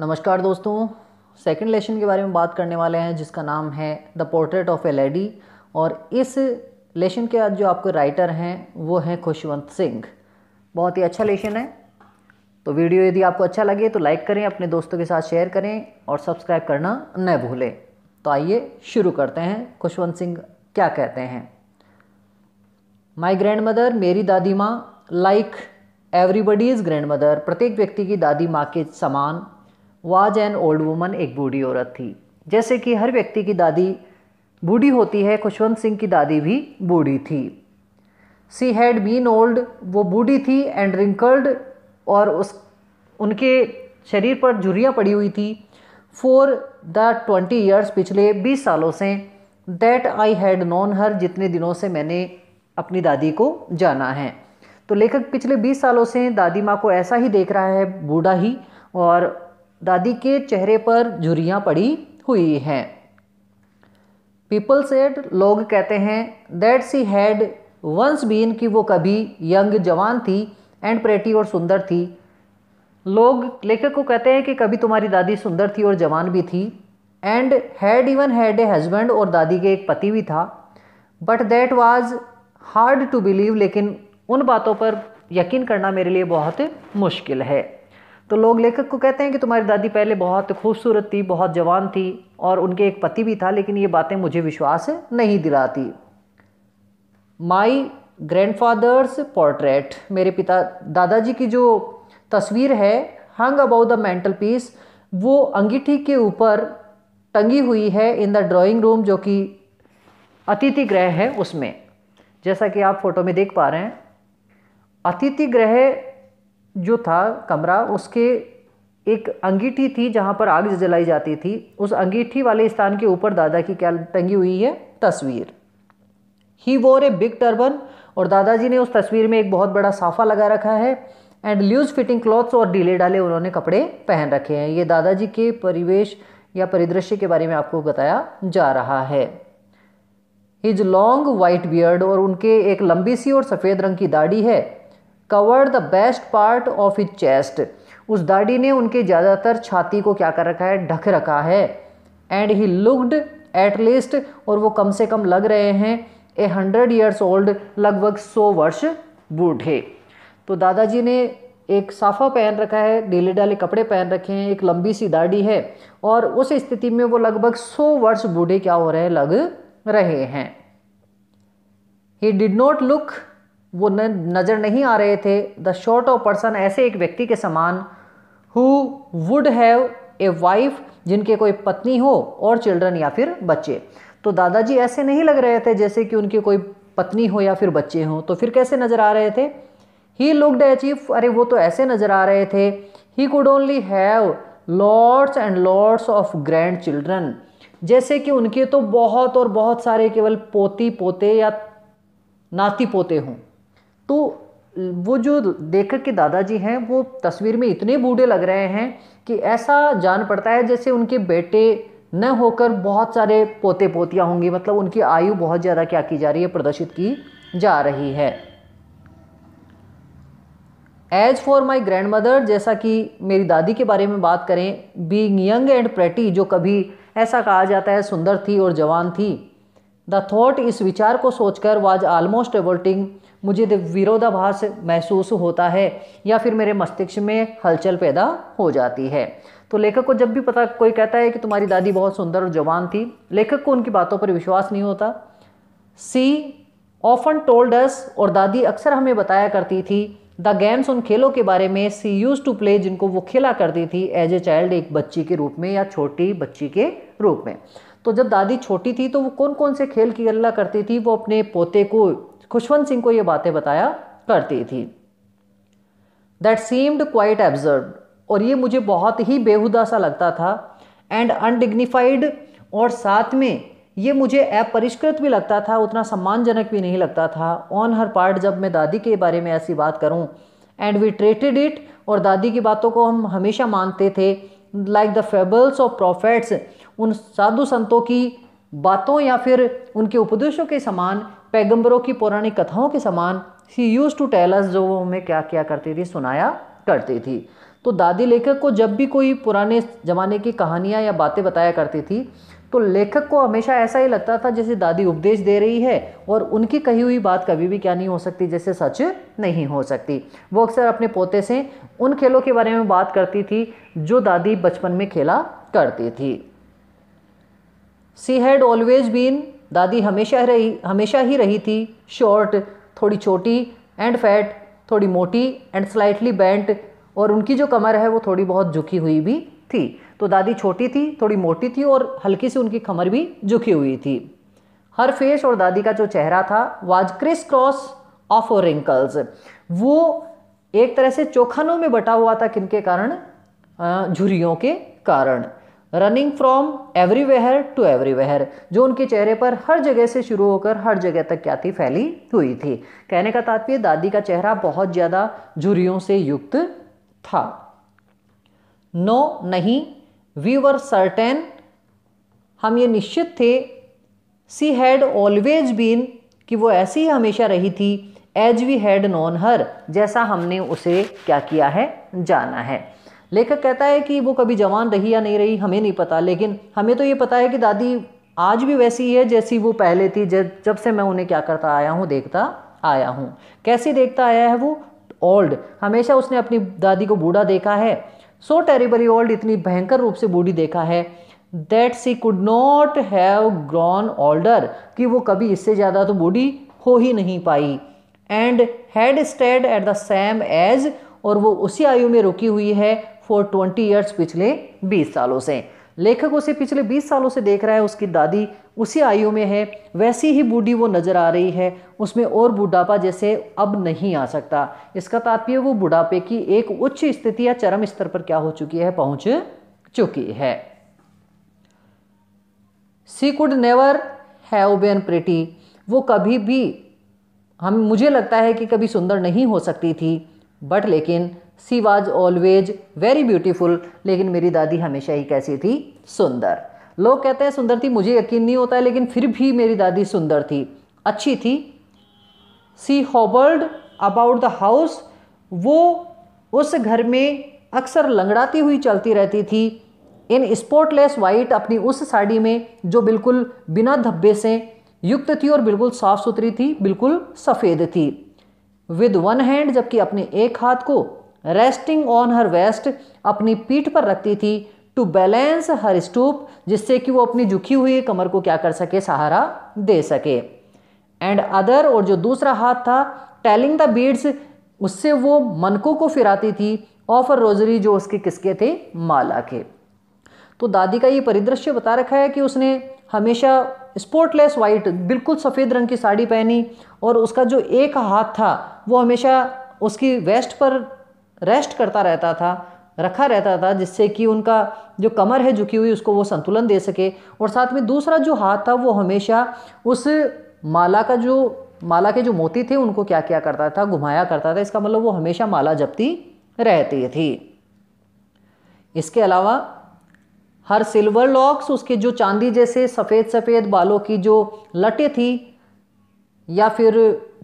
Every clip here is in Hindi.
नमस्कार दोस्तों सेकंड लेसन के बारे में बात करने वाले हैं जिसका नाम है the portrait of a lady और इस लेसन के आज जो आपके राइटर हैं वो हैं खुशवंत सिंह बहुत ही अच्छा लेसन है तो वीडियो यदि आपको अच्छा लगे तो लाइक करें अपने दोस्तों के साथ शेयर करें और सब्सक्राइब करना न भूलें तो आइए शुरू करते हैं खुशवंत सिंह क्या कहते हैं माई ग्रैंड मदर मेरी दादी माँ like everybody is grandmother प्रत्येक व्यक्ति की दादी माँ के समान वाज एन ओल्ड वुमन एक बूढ़ी औरत थी जैसे कि हर व्यक्ति की दादी बूढ़ी होती है खुशवंत सिंह की दादी भी बूढ़ी थी सी हैड बीन ओल्ड वो बूढ़ी थी एंड रिंकल्ड और उस उनके शरीर पर झुरियाँ पड़ी हुई थी फॉर द ट्वेंटी ईयर्स पिछले बीस सालों से that I had known her जितने दिनों से मैंने अपनी दादी को जाना है तो लेखक पिछले बीस सालों से दादी माँ को ऐसा ही देख रहा है बूढ़ा ही और दादी के चेहरे पर झुरियाँ पड़ी हुई हैं पीपल सेड लोग कहते हैं that she had once been कि वो कभी यंग जवान थी एंड प्रेटी और सुंदर थी लोग लेखक को कहते हैं कि कभी तुम्हारी दादी सुंदर थी और जवान भी थी and had even had a husband और दादी के एक पति भी था but that was hard to believe लेकिन उन बातों पर यकीन करना मेरे लिए बहुत मुश्किल है तो लोग लेखक को कहते हैं कि तुम्हारी दादी पहले बहुत खूबसूरत थी बहुत जवान थी और उनके एक पति भी था लेकिन ये बातें मुझे विश्वास नहीं दिलाती माई ग्रैंडफादर्स पोर्ट्रेट मेरे पिता दादाजी की जो तस्वीर है hung about the mantelpiece वो अंगीठी के ऊपर टंगी हुई है इन द ड्राइंग रूम जो कि अतिथि ग्रह है उसमें जैसा कि आप फोटो में देख पा रहे हैं अतिथि ग्रह जो था कमरा उसके एक अंगीठी थी जहाँ पर आग जलाई जाती थी उस अंगीठी वाले स्थान के ऊपर दादा की क्या टंगी हुई है तस्वीर ही वोर ए बिग टर्बन और दादाजी ने उस तस्वीर में एक बहुत बड़ा साफा लगा रखा है एंड लूज फिटिंग क्लॉथ्स और ढीले डाले उन्होंने कपड़े पहन रखे हैं ये दादाजी के परिवेश या परिदृश्य के बारे में आपको बताया जा रहा है हिज लॉन्ग वाइट बियर्ड और उनके एक लंबी सी और सफ़ेद रंग की दाढ़ी है covered the best part of his chest उस दाढ़ी ने उनके ज़्यादातर छाती को क्या कर रखा है ढक रखा है and he looked at least और वो कम से कम लग रहे हैं ए हंड्रेड ईयर्स ओल्ड लगभग सौ वर्ष बूढ़े तो दादाजी ने एक साफा पहन रखा है डेले डाले कपड़े पहन रखे हैं एक लंबी सी दाढ़ी है और उस स्थिति में वो लगभग सौ वर्ष बूढ़े क्या हो रहे हैं लग रहे हैं ही डिड नॉट लुक वो न नज़र नहीं आ रहे थे द शॉर्ट ऑफ पर्सन ऐसे एक व्यक्ति के समान who would have a wife जिनके कोई पत्नी हो और चिल्ड्रन या फिर बच्चे तो दादाजी ऐसे नहीं लग रहे थे जैसे कि उनके कोई पत्नी हो या फिर बच्चे हों तो फिर कैसे नज़र आ रहे थे ही लुकड अचीव अरे वो तो ऐसे नज़र आ रहे थे ही could only have lords and lords of grandchildren जैसे कि उनके तो बहुत और बहुत सारे केवल पोती पोते या नाती पोते हों तो वो जो लेखक के दादाजी हैं वो तस्वीर में इतने बूढ़े लग रहे हैं कि ऐसा जान पड़ता है जैसे उनके बेटे न होकर बहुत सारे पोते पोतियाँ होंगी मतलब उनकी आयु बहुत ज़्यादा क्या की जा रही है प्रदर्शित की जा रही है as for my grandmother जैसा कि मेरी दादी के बारे में बात करें बींग यंग एंड प्रेटी जो कभी ऐसा कहा जाता है सुंदर थी और जवान थी द थॉट इस विचार को सोचकर वाज ऑलमोस्ट एवर्टिंग मुझे विरोधाभास महसूस होता है या फिर मेरे मस्तिष्क में हलचल पैदा हो जाती है तो लेखक को जब भी पता कोई कहता है कि तुम्हारी दादी बहुत सुंदर और जवान थी लेखक को उनकी बातों पर विश्वास नहीं होता सी ऑफन टोल्ड अस और दादी अक्सर हमें बताया करती थी द गेम्स उन खेलों के बारे में सी यूज टू प्ले जिनको वो खेला करती थी एज ए चाइल्ड एक बच्ची के रूप में या छोटी बच्ची के रूप में तो जब दादी छोटी थी तो वो कौन कौन से खेल की गल्ला करती थी वो अपने पोते को खुशवंत सिंह को ये बातें बताया करती थी दैट सीम्ड क्वाइट एब्जर्व और ये मुझे बहुत ही बेहुदा सा लगता था एंड अनडिग्निफाइड और साथ में ये मुझे अपरिष्कृत भी लगता था उतना सम्मानजनक भी नहीं लगता था ऑन हर पार्ट जब मैं दादी के बारे में ऐसी बात करूं एंड वी ट्रेटेड इट और दादी की बातों को हम हमेशा मानते थे like the fables of prophets उन साधु संतों की बातों या फिर उनके उपदेशों के समान पैगंबरों की पौराणिक कथाओं के समान सी यूज़ टू टेलस जो वो हमें क्या क्या करती थी सुनाया करती थी तो दादी लेखक को जब भी कोई पुराने ज़माने की कहानियाँ या बातें बताया करती थी तो लेखक को हमेशा ऐसा ही लगता था जैसे दादी उपदेश दे रही है और उनकी कही हुई बात कभी भी क्या नहीं हो सकती जैसे सच नहीं हो सकती वो अक्सर अपने पोते से उन खेलों के बारे में बात करती थी जो दादी बचपन में खेला करती थी सी हैड ऑलवेज बीन दादी हमेशा रही हमेशा ही रही थी शॉर्ट थोड़ी छोटी एंड फैट थोड़ी मोटी एंड स्लाइटली बेंट और उनकी जो कमर है वो थोड़ी बहुत झुकी हुई भी थी तो दादी छोटी थी थोड़ी मोटी थी और हल्की सी उनकी कमर भी झुकी हुई थी हर फेस और दादी का जो चेहरा था was crisscross of wrinkles वो एक तरह से चोखनों में बटा हुआ था किनके कारण झुरियों के कारण running from everywhere to everywhere जो उनके चेहरे पर हर जगह से शुरू होकर हर जगह तक क्या थी फैली हुई थी कहने का तात्पर्य दादी का चेहरा बहुत ज़्यादा झुरियों से युक्त था नो नहीं वी वर सर्टेन हम ये निश्चित थे सी हैड ऑलवेज बीन कि वो ऐसी ही हमेशा रही थी as we had known her जैसा हमने उसे क्या किया है जाना है लेखक कहता है कि वो कभी जवान रही या नहीं रही हमें नहीं पता लेकिन हमें तो ये पता है कि दादी आज भी वैसी है जैसी वो पहले थी जब जब से मैं उन्हें क्या करता आया हूँ देखता आया हूँ कैसे देखता आया है वो ओल्ड हमेशा उसने अपनी दादी को बूढ़ा देखा है सो टेरिबली ओल्ड इतनी भयंकर रूप से बूढ़ी देखा है that she could not have grown older कि वो कभी इससे ज़्यादा तो बूढ़ी हो ही नहीं पाई and had stayed at the same age और वो उसी आयु में रुकी हुई है फॉर ट्वेंटी ईयर्स पिछले बीस सालों से लेखक उसे पिछले बीस सालों से देख रहा है उसकी दादी उसी आयु में है वैसी ही बूढ़ी वो नज़र आ रही है उसमें और बुढ़ापा जैसे अब नहीं आ सकता इसका तात्पर्य वो बुढ़ापे की एक उच्च स्थिति या चरम स्तर पर क्या हो चुकी है पहुंच चुकी है she could never have been pretty वो कभी भी हम मुझे लगता है कि कभी सुंदर नहीं हो सकती थी बट लेकिन she was always very beautiful लेकिन मेरी दादी हमेशा ही कैसी थी सुंदर लोग कहते हैं सुंदर थी मुझे यकीन नहीं होता है लेकिन फिर भी मेरी दादी सुंदर थी अच्छी थी she hobbled about the house वो उस घर में अक्सर लंगड़ाती हुई चलती रहती थी इन स्पोर्टलेस वाइट अपनी उस साड़ी में जो बिल्कुल बिना धब्बे से युक्त थी और बिल्कुल साफ़ सुथरी थी बिल्कुल सफ़ेद थी विद वन हैंड जबकि अपने एक हाथ को रेस्टिंग ऑन हर वेस्ट अपनी पीठ पर रखती थी टू बैलेंस हर स्टूप जिससे कि वो अपनी झुकी हुई कमर को क्या कर सके सहारा दे सके एंड अदर और जो दूसरा हाथ था टेलिंग द बीड्स उससे वो मनकों को फिराती थी ऑफर रोजरी जो उसके किसके थे माला के तो दादी का ये परिदृश्य बता रखा है कि उसने हमेशा स्पोर्टलेस वाइट बिल्कुल सफ़ेद रंग की साड़ी पहनी और उसका जो एक हाथ था वो हमेशा उसकी वेस्ट पर रेस्ट करता रहता था रखा रहता था जिससे कि उनका जो कमर है झुकी हुई उसको वो संतुलन दे सके और साथ में दूसरा जो हाथ था वो हमेशा उस माला का जो माला के जो मोती थे उनको क्या क्या करता था घुमाया करता था इसका मतलब वो हमेशा माला जपती रहती थी इसके अलावा हर सिल्वर लॉक्स उसके जो चांदी जैसे सफ़ेद सफ़ेद बालों की जो लटे थी या फिर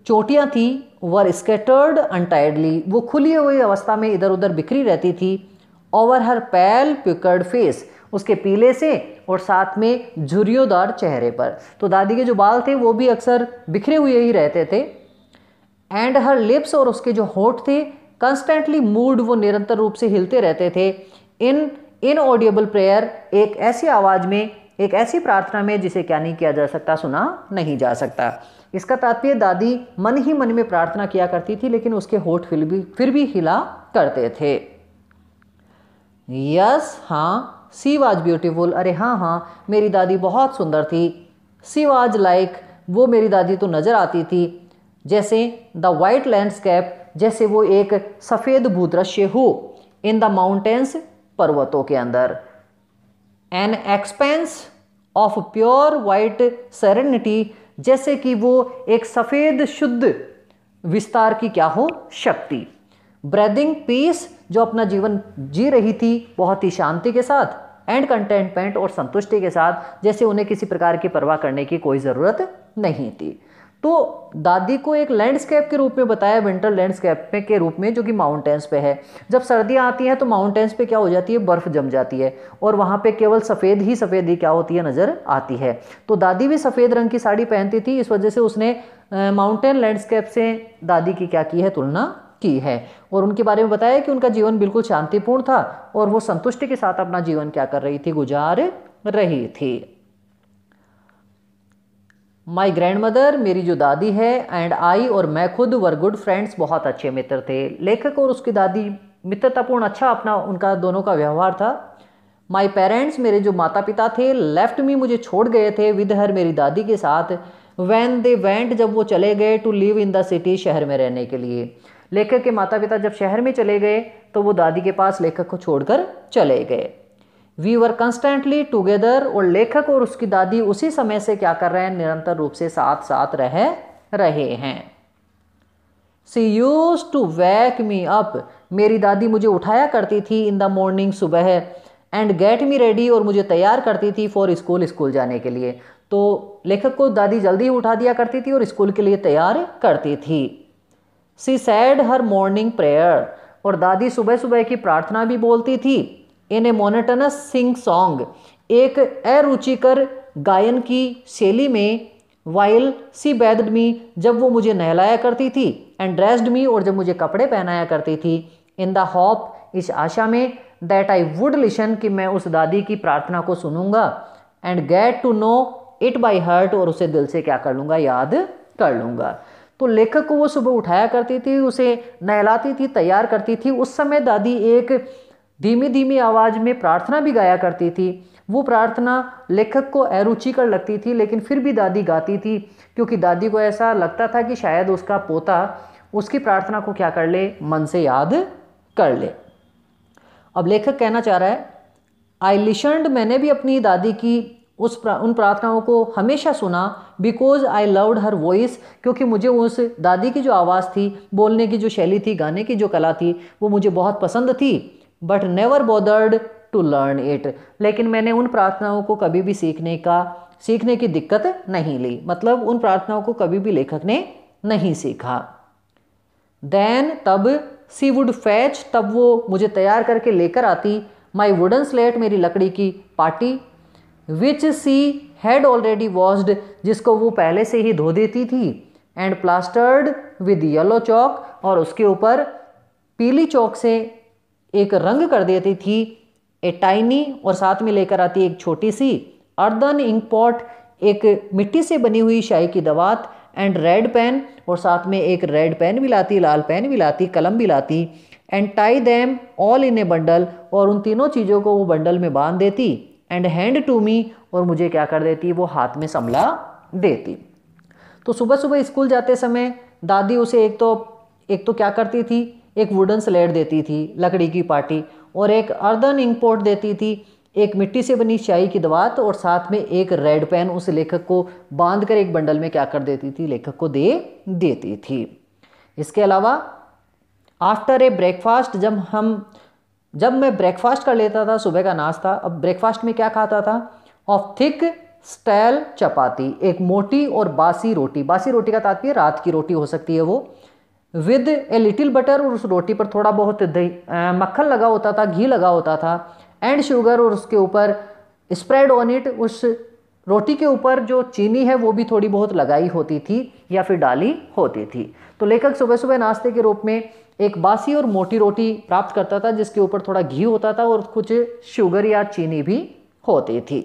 चोटियाँ थी वर स्केटर्ड अनटाइडली वो खुली हुई अवस्था में इधर उधर बिखरी रहती थी ओवर हर पैल प्युकर्ड फेस उसके पीले से और साथ में झुरियोदार चेहरे पर तो दादी के जो बाल थे वो भी अक्सर बिखरे हुए ही रहते थे एंड हर लिप्स और उसके जो होठ थे कंस्टेंटली मूड वो निरंतर रूप से हिलते रहते थे इन इन ऑडियबल प्रेयर एक ऐसी आवाज़ में एक ऐसी प्रार्थना में जिसे क्या नहीं किया जा सकता सुना नहीं जा सकता इसका तात्पर्य दादी मन ही मन में प्रार्थना किया करती थी लेकिन उसके होठ फिर भी फिर भी हिला करते थे यस हाँ सी वाज ब्यूटीफुल अरे हाँ हाँ मेरी दादी बहुत सुंदर थी सी वाज लाइक वो मेरी दादी तो नज़र आती थी जैसे द वाइट लैंडस्केप जैसे वो एक सफ़ेद भूदृश्य हो इन द माउंटेन्स पर्वतों के अंदर an expanse of pure white serenity जैसे कि वो एक सफ़ेद शुद्ध विस्तार की क्या हो शक्ति ब्रेदिंग पीस जो अपना जीवन जी रही थी बहुत ही शांति के साथ एंड कंटेंटमेंट और संतुष्टि के साथ जैसे उन्हें किसी प्रकार की परवाह करने की कोई ज़रूरत नहीं थी तो दादी को एक लैंडस्केप के रूप में बताया विंटर लैंडस्केप में के रूप में जो कि माउंटेंस पे है जब सर्दियाँ आती हैं तो माउंटेंस पे क्या हो जाती है बर्फ़ जम जाती है और वहाँ पे केवल सफ़ेद ही सफ़ेद ही क्या होती है नज़र आती है तो दादी भी सफ़ेद रंग की साड़ी पहनती थी इस वजह से उसने माउंटेन लैंडस्केप से दादी की क्या की है तुलना की है और उनके बारे में बताया कि उनका जीवन बिल्कुल शांतिपूर्ण था और वो संतुष्टि के साथ अपना जीवन क्या कर रही थी गुजार रही थी माई ग्रैंड मदर मेरी जो दादी है एंड आई और मैं खुद वर गुड फ्रेंड्स बहुत अच्छे मित्र थे लेखक और उसकी दादी मित्रतापूर्ण अच्छा अपना उनका दोनों का व्यवहार था माई पेरेंट्स मेरे जो माता पिता थे लेफ्ट में मुझे छोड़ गए थे विद हर मेरी दादी के साथ वैन दे वेंट जब वो चले गए to live in the city शहर में रहने के लिए लेखक के माता पिता जब शहर में चले गए तो वो दादी के पास लेखक को छोड़कर चले गए वी वर कंस्टेंटली टूगेदर और लेखक और उसकी दादी उसी समय से क्या कर रहे हैं निरंतर रूप से साथ साथ रह रहे हैं she used to wake me up मेरी दादी मुझे उठाया करती थी इन द मॉर्निंग सुबह एंड गेट मी रेडी और मुझे तैयार करती थी फॉर स्कूल स्कूल जाने के लिए तो लेखक को दादी जल्दी उठा दिया करती थी और स्कूल के लिए तैयार करती थी she said her morning prayer और दादी सुबह सुबह की प्रार्थना भी बोलती थी इन ए मोनेटनस सिंग सॉन्ग एक अरुचिकर गायन की शैली में वाइल सी बैदड मी जब वो मुझे नहलाया करती थी एंड ड्रेस्ड मी और जब मुझे कपड़े पहनाया करती थी इन द होप इस आशा में दैट आई वुड लिशन कि मैं उस दादी की प्रार्थना को सुनूंगा and get to know it by heart और उसे दिल से क्या कर लूँगा याद कर लूँगा तो लेखक को वो सुबह उठाया करती थी उसे नहलाती थी तैयार करती थी उस समय दादी एक धीमी धीमी आवाज़ में प्रार्थना भी गाया करती थी वो प्रार्थना लेखक को अरुचिकर लगती थी लेकिन फिर भी दादी गाती थी क्योंकि दादी को ऐसा लगता था कि शायद उसका पोता उसकी प्रार्थना को क्या कर ले मन से याद कर ले अब लेखक कहना चाह रहा है आई लिशंड मैंने भी अपनी दादी की उस प्रा, उन प्रार्थनाओं को हमेशा सुना because I loved her voice क्योंकि मुझे उस दादी की जो आवाज़ थी बोलने की जो शैली थी गाने की जो कला थी वो मुझे बहुत पसंद थी but never bothered to learn it लेकिन मैंने उन प्रार्थनाओं को कभी भी सीखने का सीखने की दिक्कत नहीं ली मतलब उन प्रार्थनाओं को कभी भी लेखक ने नहीं सीखा देन तब सी वुड फैच तब वो मुझे तैयार करके लेकर आती माई वुडन स्लेट मेरी लकड़ी की पार्टी which she had already washed जिसको वो पहले से ही धो देती थी and plastered with yellow chalk और उसके ऊपर पीली चौक से एक रंग कर देती थी ए टाइनी और साथ में लेकर आती एक छोटी सी अर्दन इंक पॉट एक मिट्टी से बनी हुई शाही की दवात एंड रेड पेन और साथ में एक रेड पेन भी लाती लाल पेन भी लाती कलम भी लाती and tie them all in a bundle और उन तीनों चीज़ों को वो बंडल में बांध देती एंड हैंड टू मी और मुझे क्या कर देती वो हाथ में संभला देती तो सुबह सुबह स्कूल जाते समय दादी उसे एक तो एक तो क्या करती थी एक वुडन स्लेट देती थी लकड़ी की पार्टी और एक अर्दन इंक पोट देती थी एक मिट्टी से बनी शाही की दवात और साथ में एक रेड पेन उस लेखक को बांध कर एक बंडल में क्या कर देती थी लेखक को दे देती थी इसके अलावा आफ्टर ए ब्रेकफास्ट जब हम जब मैं ब्रेकफास्ट कर लेता था सुबह का नाश्ता अब ब्रेकफास्ट में क्या खाता था ऑफ थिक स्टैल चपाती एक मोटी और बासी रोटी बासी रोटी का तात्पर्य रात की रोटी हो सकती है वो विद ए लिटिल बटर और उस रोटी पर थोड़ा बहुत दही मक्खन लगा होता था घी लगा होता था एंड शुगर और उसके ऊपर स्प्रेड ऑन इट उस रोटी के ऊपर जो चीनी है वो भी थोड़ी बहुत लगाई होती थी या फिर डाली होती थी तो लेखक सुबह सुबह नाश्ते के रूप में एक बासी और मोटी रोटी प्राप्त करता था जिसके ऊपर थोड़ा घी होता था और कुछ शुगर या चीनी भी होती थी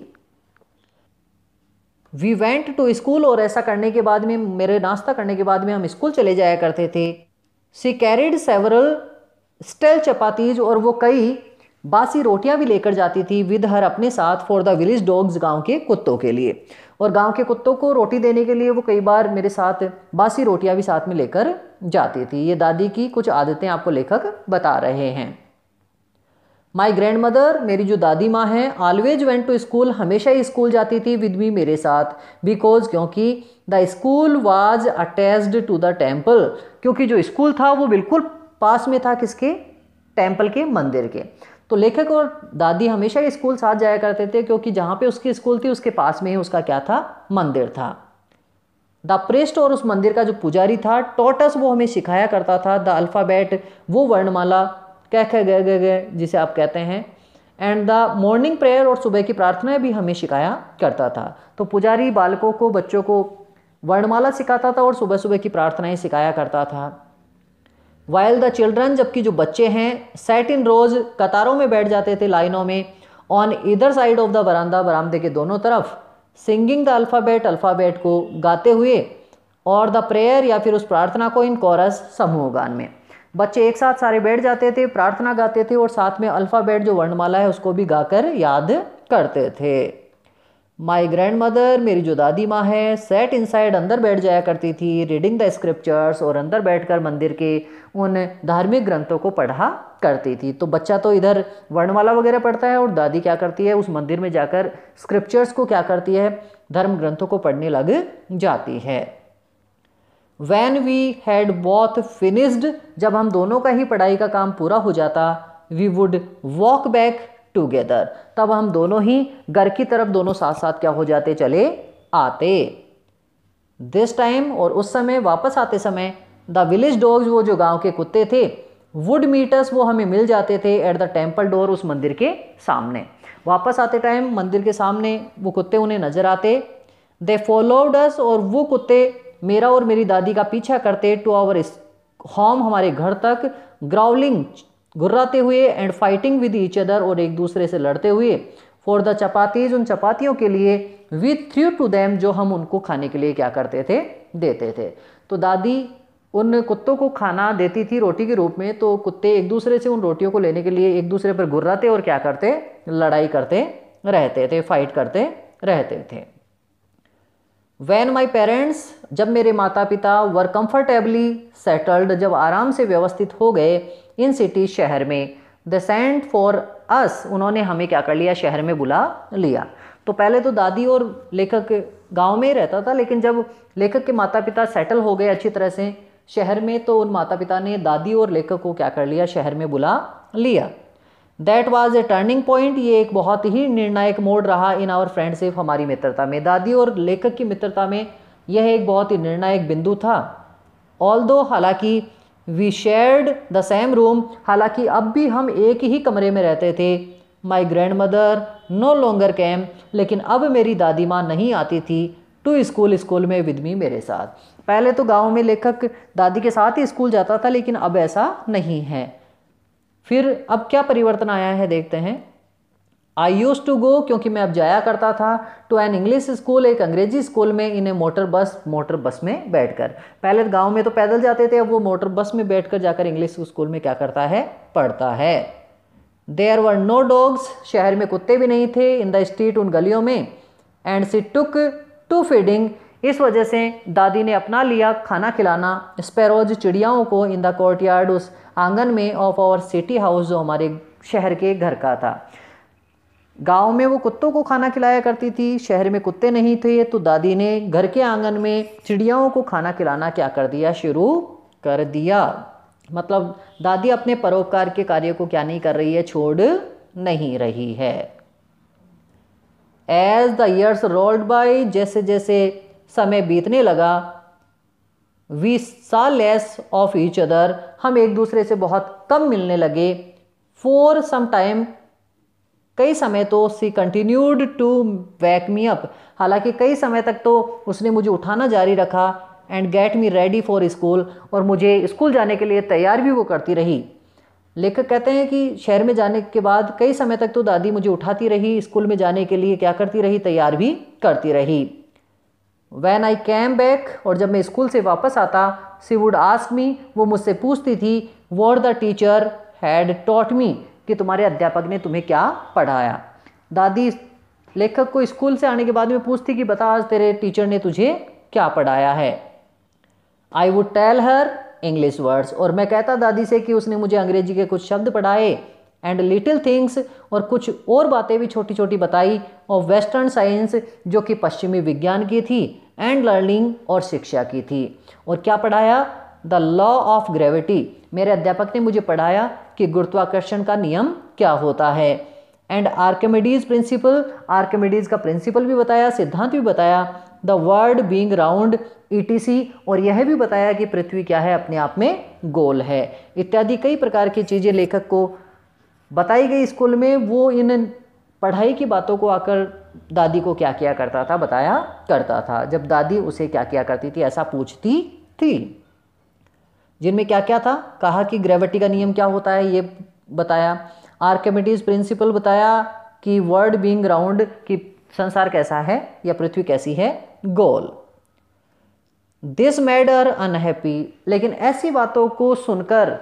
वी वेंट टू स्कूल और ऐसा करने के बाद में मेरे नाश्ता करने के बाद में हम स्कूल चले जाया करते थे she carried several stale chapatis और वो कई बासी रोटियां भी लेकर जाती थी विद हर अपने साथ फॉर द विलेज डॉग्स गांव के कुत्तों के लिए और गांव के कुत्तों को रोटी देने के लिए वो कई बार मेरे साथ बासी रोटियां भी साथ में लेकर जाती थी ये दादी की कुछ आदतें आपको लेखक बता रहे हैं माई ग्रैंड मदर मेरी जो दादी माँ हैं ऑलवेज वेंट टू स्कूल हमेशा ही स्कूल जाती थी विद मी मेरे साथ बिकॉज क्योंकि the school was attached to the temple क्योंकि जो स्कूल था वो बिल्कुल पास में था किसके टेम्पल के मंदिर के तो लेखक और दादी हमेशा ही स्कूल साथ जाया करते थे क्योंकि जहाँ पे उसकी स्कूल थी उसके पास में ही उसका क्या था मंदिर था द प्रेस्ट और उस मंदिर का जो पुजारी था टोटस वो हमें सिखाया करता था द अल्फ़ाबेट वो वर्णमाला कह कह गए गए गए जिसे आप कहते हैं एंड द मॉर्निंग प्रेयर और सुबह की प्रार्थना भी हमें सिखाया करता था तो पुजारी बालकों को बच्चों को वर्णमाला सिखाता था और सुबह सुबह की प्रार्थनाएं सिखाया करता था वाइल द चिल्ड्रन जबकि जो बच्चे हैं सेट इन रोज कतारों में बैठ जाते थे लाइनों में ऑन इधर साइड ऑफ द बरामदा बरामदे के दोनों तरफ सिंगिंग द अल्फ़ाबेट अल्फ़ाबेट को गाते हुए और द प्रेयर या फिर उस प्रार्थना को इन कॉरस समूह गान में बच्चे एक साथ सारे बैठ जाते थे प्रार्थना गाते थे और साथ में अल्फ़ाबेट जो वर्णमाला है उसको भी गाकर याद करते थे माई ग्रैंड मदर मेरी जो दादी माँ है सेट इनसाइड अंदर बैठ जाया करती थी रीडिंग द स्क्रिप्चर्स और अंदर बैठकर मंदिर के उन धार्मिक ग्रंथों को पढ़ा करती थी तो बच्चा तो इधर वर्णमाला वगैरह पढ़ता है और दादी क्या करती है उस मंदिर में जाकर स्क्रिप्चर्स को क्या करती है धर्म ग्रंथों को पढ़ने लग जाती है when we had both finished जब हम दोनों का ही पढ़ाई का काम पूरा हो जाता we would walk back together तब हम दोनों ही घर की तरफ दोनों साथ साथ क्या हो जाते चले आते दिस टाइम और उस समय वापस आते समय द विलेज डॉग्स वो जो गांव के कुत्ते थे वुड मीटर्स वो हमें मिल जाते थे एट द टेम्पल डोर उस मंदिर के सामने वापस आते टाइम मंदिर के सामने वो कुत्ते उन्हें नजर आते दे फॉलोडस और वो कुत्ते मेरा और मेरी दादी का पीछा करते टू आवर होम हमारे घर तक ग्राउलिंग घुर्राते हुए and fighting with each other और एक दूसरे से लड़ते हुए फॉर द चपातीज उन चपातियों के लिए वी थ्रू टू दैम जो हम उनको खाने के लिए क्या करते थे देते थे तो दादी उन कुत्तों को खाना देती थी रोटी के रूप में तो कुत्ते एक दूसरे से उन रोटियों को लेने के लिए एक दूसरे पर गुर्राते और क्या करते लड़ाई करते रहते थे फाइट करते रहते थे वैन माई पेरेंट्स जब मेरे माता पिता वर कम्फर्टेबली सेटल्ड जब आराम से व्यवस्थित हो गए इन सिटी शहर में द सेंट फॉर अस उन्होंने हमें क्या कर लिया शहर में बुला लिया तो पहले तो दादी और लेखक गांव में ही रहता था लेकिन जब लेखक के माता पिता सेटल हो गए अच्छी तरह से शहर में तो उन माता पिता ने दादी और लेखक को क्या कर लिया शहर में बुला लिया that was a turning point ये एक बहुत ही निर्णायक मोड रहा इन आवर फ्रेंडशिप हमारी मित्रता में दादी और लेखक की मित्रता में यह एक बहुत ही निर्णायक बिंदु था ऑल दो हालांकि we shared the same room हालांकि अब भी हम एक ही कमरे में रहते थे my grandmother no longer came लेकिन अब मेरी दादी माँ नहीं आती थी टू स्कूल स्कूल में विदमी मेरे साथ पहले तो गांव में लेखक दादी के साथ ही स्कूल जाता था लेकिन अब ऐसा नहीं है फिर अब क्या परिवर्तन आया है देखते हैं आई यूज़ टू गो क्योंकि मैं अब जाया करता था टू एन इंग्लिश स्कूल एक अंग्रेजी स्कूल में इन्हें मोटर बस मोटर बस में बैठकर पहले तो गांव में तो पैदल जाते थे अब वो मोटर बस में बैठकर जाकर इंग्लिश स्कूल में क्या करता है पढ़ता है देयर वर नो डॉग्स शहर में कुत्ते भी नहीं थे इन द स्ट्रीट उन गलियों में and she took to feeding इस वजह से दादी ने अपना लिया खाना खिलाना स्पेरोज चिड़ियाओं को इन द कोर्ट यार्ड उस आंगन में ऑफ आवर सिटी हाउस जो हमारे शहर के घर का था गांव में वो कुत्तों को खाना खिलाया करती थी शहर में कुत्ते नहीं थे तो दादी ने घर के आंगन में चिड़ियाओं को खाना खिलाना क्या कर दिया शुरू कर दिया मतलब दादी अपने परोपकार के कार्य को क्या नहीं कर रही है छोड़ नहीं रही है as the years rolled by जैसे जैसे समय बीतने लगा we saw less of each other हम एक दूसरे से बहुत कम मिलने लगे फॉर सम टाइम कई समय तो she continued to wake me up हालांकि कई समय तक तो उसने मुझे उठाना जारी रखा and get me ready for school और मुझे स्कूल जाने के लिए तैयार भी वो करती रही लेखक कहते हैं कि शहर में जाने के बाद कई समय तक तो दादी मुझे उठाती रही स्कूल में जाने के लिए क्या करती रही तैयार भी करती रही वैन आई कैम बैक और जब मैं स्कूल से वापस आता सी वुड आस्क मी वो मुझसे पूछती थी what the teacher had taught me कि तुम्हारे अध्यापक ने तुम्हें क्या पढ़ाया दादी लेखक को स्कूल से आने के बाद में पूछती कि बता आज तेरे टीचर ने तुझे क्या पढ़ाया है I would tell her English words और मैं कहता दादी से कि उसने मुझे अंग्रेजी के कुछ शब्द पढ़ाए एंड लिटिल थिंग्स और कुछ और बातें भी छोटी छोटी बताई और वेस्टर्न साइंस जो कि पश्चिमी विज्ञान की थी एंड लर्निंग और शिक्षा की थी और क्या पढ़ाया द लॉ ऑफ ग्रेविटी मेरे अध्यापक ने मुझे पढ़ाया कि गुरुत्वाकर्षण का नियम क्या होता है एंड आर्कमेडीज प्रिंसिपल आर्कमेडीज का प्रिंसिपल भी बताया सिद्धांत भी बताया द वर्ल्ड बींग राउंड ई और यह भी बताया कि पृथ्वी क्या है अपने आप में गोल है इत्यादि कई प्रकार की चीज़ें लेखक को बताई गई स्कूल में वो इन पढ़ाई की बातों को आकर दादी को क्या किया करता था बताया करता था जब दादी उसे क्या किया करती थी ऐसा पूछती थी जिनमें क्या क्या था कहा कि ग्रेविटी का नियम क्या होता है ये बताया आर्कमिडीज प्रिंसिपल बताया कि वर्ल्ड बींग राउंड कि संसार कैसा है या पृथ्वी कैसी है गोल दिस मेड अनहैप्पी लेकिन ऐसी बातों को सुनकर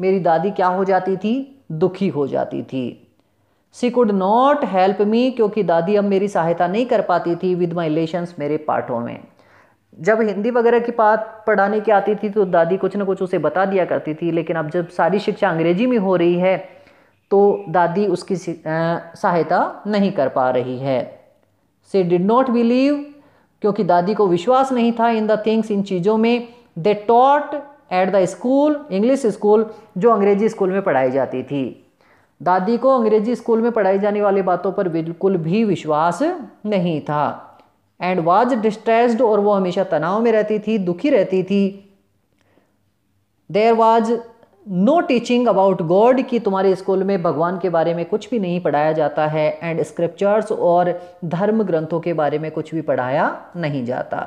मेरी दादी क्या हो जाती थी दुखी हो जाती थी she could not help me क्योंकि दादी अब मेरी सहायता नहीं कर पाती थी विद माई रिलेशन मेरे पाठों में जब हिंदी वगैरह की बात पढ़ाने की आती थी तो दादी कुछ ना कुछ उसे बता दिया करती थी लेकिन अब जब सारी शिक्षा अंग्रेजी में हो रही है तो दादी उसकी सहायता नहीं कर पा रही है से डिड नॉट बिलीव क्योंकि दादी को विश्वास नहीं था इन द थिंग्स इन चीज़ों में they taught at the school English school जो अंग्रेजी स्कूल में पढ़ाई जाती थी दादी को अंग्रेजी स्कूल में पढ़ाई जाने वाली बातों पर बिल्कुल भी विश्वास नहीं था एंड वाज डिस्ट्रेस्ड और वो हमेशा तनाव में रहती थी दुखी रहती थी there was no teaching about God कि तुम्हारे स्कूल में भगवान के बारे में कुछ भी नहीं पढ़ाया जाता है एंड स्क्रिप्चर्स और धर्म ग्रंथों के बारे में कुछ भी पढ़ाया नहीं जाता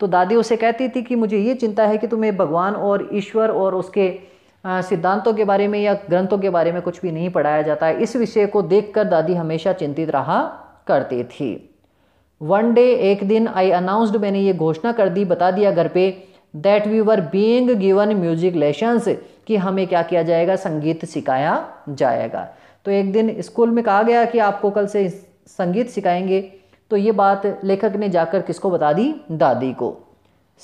तो दादी उसे कहती थी कि मुझे ये चिंता है कि तुम्हें भगवान और ईश्वर और उसके सिद्धांतों के बारे में या ग्रंथों के बारे में कुछ भी नहीं पढ़ाया जाता है इस विषय को देखकर दादी हमेशा चिंतित रहा करती थी वन डे एक दिन आई अनाउंस्ड मैंने ये घोषणा कर दी बता दिया घर पे that we were being given music lessons कि हमें क्या किया जाएगा संगीत सिखाया जाएगा तो एक दिन स्कूल में कहा गया कि आपको कल से संगीत सिखाएंगे तो ये बात लेखक ने जाकर किसको बता दी दादी को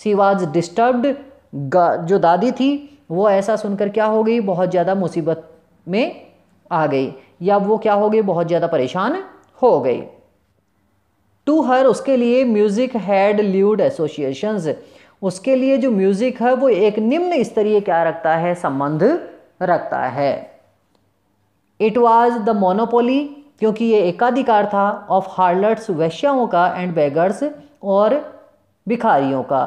सी वॉज डिस्टर्ब्ड जो दादी थी वो ऐसा सुनकर क्या हो गई बहुत ज़्यादा मुसीबत में आ गई या वो क्या हो गई बहुत ज़्यादा परेशान हो गई टू हर उसके लिए म्यूज़िक हैड ल्यूड एसोसिएशंस उसके लिए जो म्यूज़िक है वो एक निम्न स्तरीय क्या रखता है संबंध रखता है इट वॉज द मोनोपोली क्योंकि ये एकाधिकार था ऑफ हार्लट्स वैश्याओं का एंड बेगर्स और भिखारियों का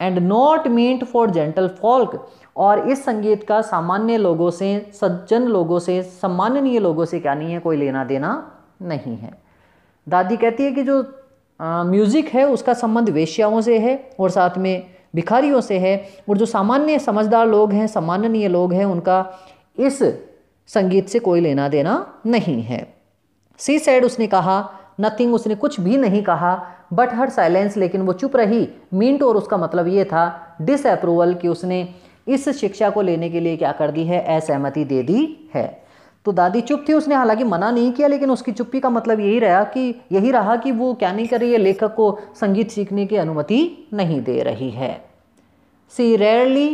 and not meant for gentlefolk और इस संगीत का सामान्य लोगों से सज्जन लोगों से सम्माननीय लोगों से क्या नहीं है कोई लेना देना नहीं है दादी कहती है कि जो म्यूज़िक है उसका संबंध वेश्याओं से है और साथ में भिखारियों से है और जो सामान्य समझदार लोग हैं सम्माननीय लोग हैं उनका इस संगीत से कोई लेना देना नहीं है सी सैड उसने कहा नथिंग उसने कुछ भी नहीं कहा बट हर साइलेंस लेकिन वो चुप रही मींट और उसका मतलब ये था डिसअप्रूवल कि उसने इस शिक्षा को लेने के लिए क्या कर दी है असहमति दे दी है तो दादी चुप थी उसने हालांकि मना नहीं किया लेकिन उसकी चुप्पी का मतलब यही रहा कि यही रहा कि वो क्या नहीं कर रही है लेखक को संगीत सीखने की अनुमति नहीं दे रही है she rarely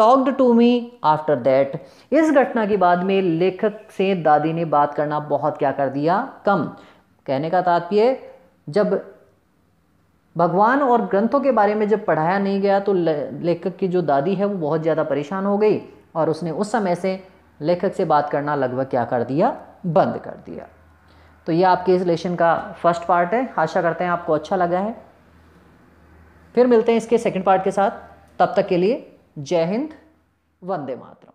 talked to me after that इस घटना के बाद में लेखक से दादी ने बात करना बहुत क्या कर दिया कम कहने का तात्पर्य जब भगवान और ग्रंथों के बारे में जब पढ़ाया नहीं गया तो लेखक की जो दादी है वो बहुत ज़्यादा परेशान हो गई और उसने उस समय से लेखक से बात करना लगभग क्या कर दिया बंद कर दिया तो ये आपके इस लेशन का फर्स्ट पार्ट है आशा करते हैं आपको अच्छा लगा है फिर मिलते हैं इसके सेकंड पार्ट के साथ तब तक के लिए जय हिंद वंदे मातरम